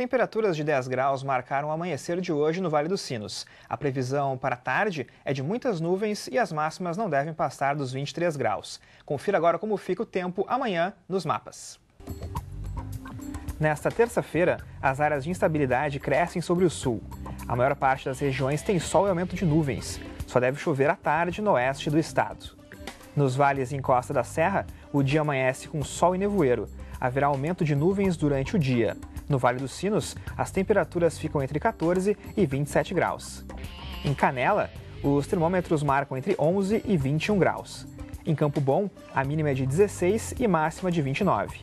Temperaturas de 10 graus marcaram o amanhecer de hoje no Vale dos Sinos. A previsão para a tarde é de muitas nuvens e as máximas não devem passar dos 23 graus. Confira agora como fica o tempo amanhã nos mapas. Nesta terça-feira, as áreas de instabilidade crescem sobre o sul. A maior parte das regiões tem sol e aumento de nuvens. Só deve chover à tarde no oeste do estado. Nos vales e encosta da serra, o dia amanhece com sol e nevoeiro. Haverá aumento de nuvens durante o dia. No Vale dos Sinos, as temperaturas ficam entre 14 e 27 graus. Em Canela, os termômetros marcam entre 11 e 21 graus. Em Campo Bom, a mínima é de 16 e máxima de 29.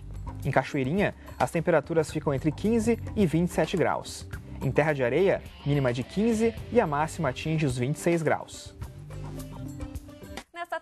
Em Cachoeirinha, as temperaturas ficam entre 15 e 27 graus. Em Terra de Areia, mínima é de 15 e a máxima atinge os 26 graus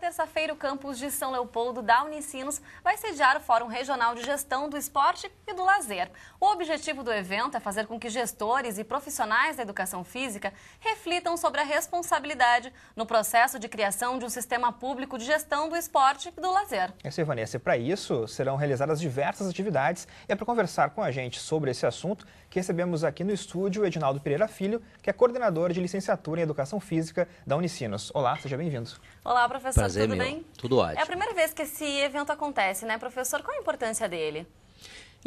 terça-feira, o campus de São Leopoldo da Unicinos vai sediar o Fórum Regional de Gestão do Esporte e do Lazer. O objetivo do evento é fazer com que gestores e profissionais da educação física reflitam sobre a responsabilidade no processo de criação de um sistema público de gestão do esporte e do lazer. É, essa é Vanessa, para isso serão realizadas diversas atividades e é para conversar com a gente sobre esse assunto que recebemos aqui no estúdio o Edinaldo Pereira Filho, que é coordenador de licenciatura em Educação Física da Unicinos. Olá, seja bem-vindo. Olá, professor. Prazer prazer tudo meu. Bem? Tudo ótimo. É a primeira vez que esse evento acontece, né, professor? Qual a importância dele?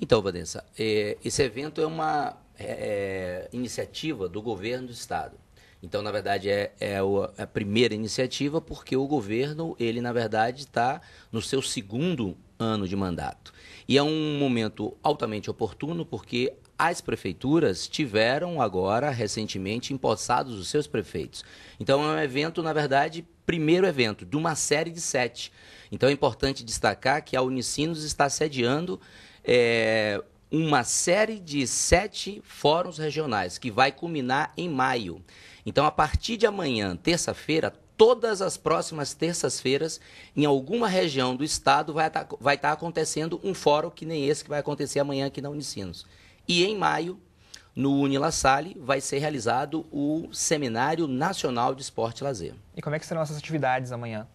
Então, Vanessa, é, esse evento é uma é, é, iniciativa do governo do estado. Então, na verdade, é, é, a primeira iniciativa porque o governo, ele, na verdade, está no seu segundo ano de mandato. E é um momento altamente oportuno porque as prefeituras tiveram agora, recentemente, empossados os seus prefeitos. Então, é um evento, na verdade, primeiro evento de uma série de sete. Então, é importante destacar que a Unicinos está sediando é, uma série de sete fóruns regionais, que vai culminar em maio. Então, a partir de amanhã, terça-feira, todas as próximas terças-feiras, em alguma região do estado, vai estar, vai estar tá acontecendo um fórum que nem esse que vai acontecer amanhã aqui na Unicinos. E em maio, no Unila vai ser realizado o Seminário Nacional de Esporte e Lazer. E como é que serão essas atividades amanhã?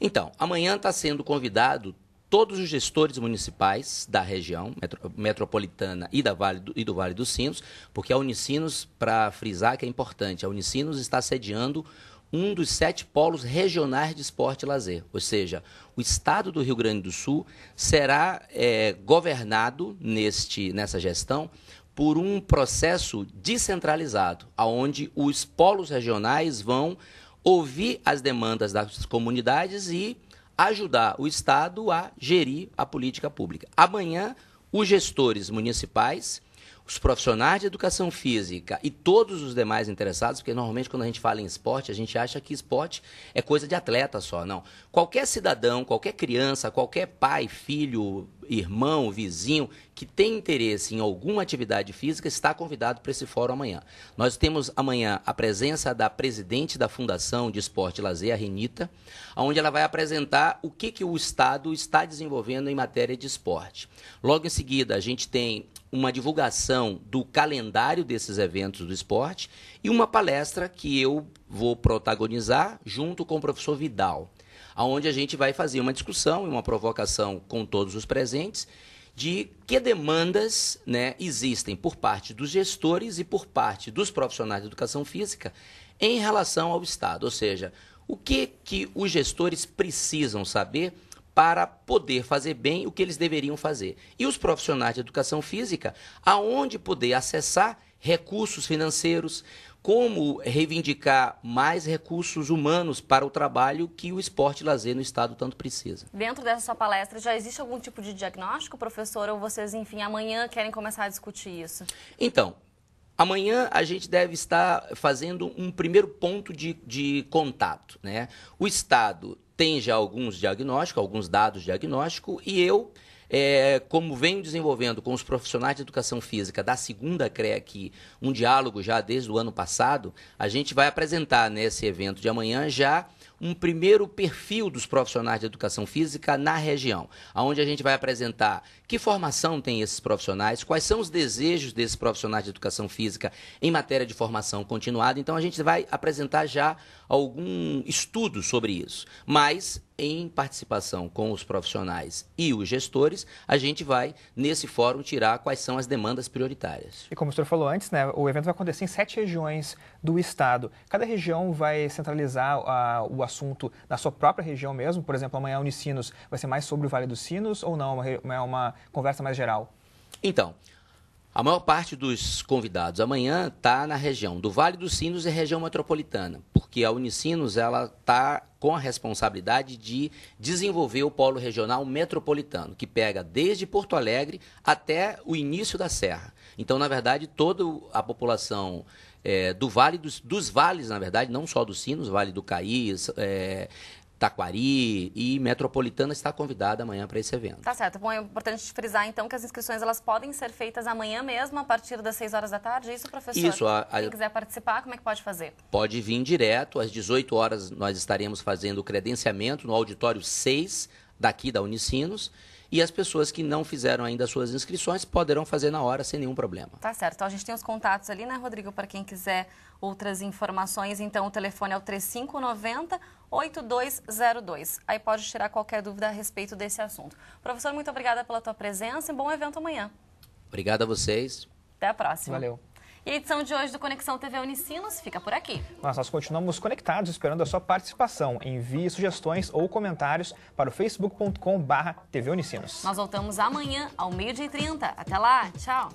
Então, amanhã está sendo convidado todos os gestores municipais da região metro, metropolitana e, da vale do, e do Vale dos Sinos, porque a Unicinos, para frisar que é importante, a Unicinos está sediando um dos sete polos regionais de esporte e lazer. Ou seja, o estado do Rio Grande do Sul será é, governado neste, nessa gestão por um processo descentralizado, aonde os polos regionais vão ouvir as demandas das comunidades e ajudar o Estado a gerir a política pública. Amanhã, os gestores municipais os profissionais de educação física e todos os demais interessados, porque normalmente quando a gente fala em esporte, a gente acha que esporte é coisa de atleta só, não. Qualquer cidadão, qualquer criança, qualquer pai, filho, irmão, vizinho que tem interesse em alguma atividade física está convidado para esse fórum amanhã. Nós temos amanhã a presença da presidente da Fundação de Esporte e Lazer, a Renita, onde ela vai apresentar o que, que o Estado está desenvolvendo em matéria de esporte. Logo em seguida, a gente tem uma divulgação do calendário desses eventos do esporte e uma palestra que eu vou protagonizar junto com o professor Vidal, aonde a gente vai fazer uma discussão e uma provocação com todos os presentes de que demandas né, existem por parte dos gestores e por parte dos profissionais de educação física em relação ao Estado, ou seja, o que que os gestores precisam saber para poder fazer bem o que eles deveriam fazer. E os profissionais de educação física, aonde poder acessar recursos financeiros, como reivindicar mais recursos humanos para o trabalho que o esporte e lazer no Estado tanto precisa. Dentro dessa sua palestra, já existe algum tipo de diagnóstico, professor? Ou vocês, enfim, amanhã querem começar a discutir isso? Então, Amanhã a gente deve estar fazendo um primeiro ponto de, de contato. Né? O Estado tem já alguns diagnósticos, alguns dados diagnóstico, e eu é, como venho desenvolvendo com os profissionais de educação física da segunda CRE aqui, um diálogo já desde o ano passado, a gente vai apresentar nesse evento de amanhã já um primeiro perfil dos profissionais de educação física na região, onde a gente vai apresentar que formação tem esses profissionais, quais são os desejos desses profissionais de educação física em matéria de formação continuada. Então a gente vai apresentar já algum estudo sobre isso. Mas em participação com os profissionais e os gestores, a gente vai, nesse fórum, tirar quais são as demandas prioritárias. E como o senhor falou antes, né, o evento vai acontecer em sete regiões do estado. Cada região vai centralizar a, ah, o assunto na sua própria região mesmo. Por exemplo, amanhã a Unicinos vai ser mais sobre o Vale dos Sinos ou não? É uma, uma conversa mais geral? Então, a maior parte dos convidados amanhã está na região do Vale dos Sinos e região metropolitana, porque a Unicinos ela está com a responsabilidade de desenvolver o polo regional metropolitano, que pega desde Porto Alegre até o início da Serra. Então, na verdade, toda a população é, do Vale, dos, dos, vales, na verdade, não só do Sinos, Vale do Caí, é, eh, Taquari e Metropolitana está convidada amanhã para esse evento. Tá certo. Bom, é importante frisar então que as inscrições elas podem ser feitas amanhã mesmo, a partir das 6 horas da tarde, isso, professor? Isso. A, a... Quem quiser participar, como é que pode fazer? Pode vir direto, às 18 horas nós estaremos fazendo o credenciamento no auditório 6 daqui da Unicinos e as pessoas que não fizeram ainda suas inscrições poderão fazer na hora sem nenhum problema. Tá certo. Então, a gente tem os contatos ali, né, Rodrigo, para quem quiser outras informações. Então, o telefone é o 3590 8202. Aí pode tirar qualquer dúvida a respeito desse assunto. Professor, muito obrigada pela tua presença e bom evento amanhã. Obrigado a vocês. Até a próxima. Valeu. E a edição de hoje do Conexão TV Unicinos fica por aqui. Mas nós continuamos conectados, esperando a sua participação. Envie sugestões ou comentários para o facebook.com/barra Nós voltamos amanhã ao meio-dia e 30. Até lá, tchau!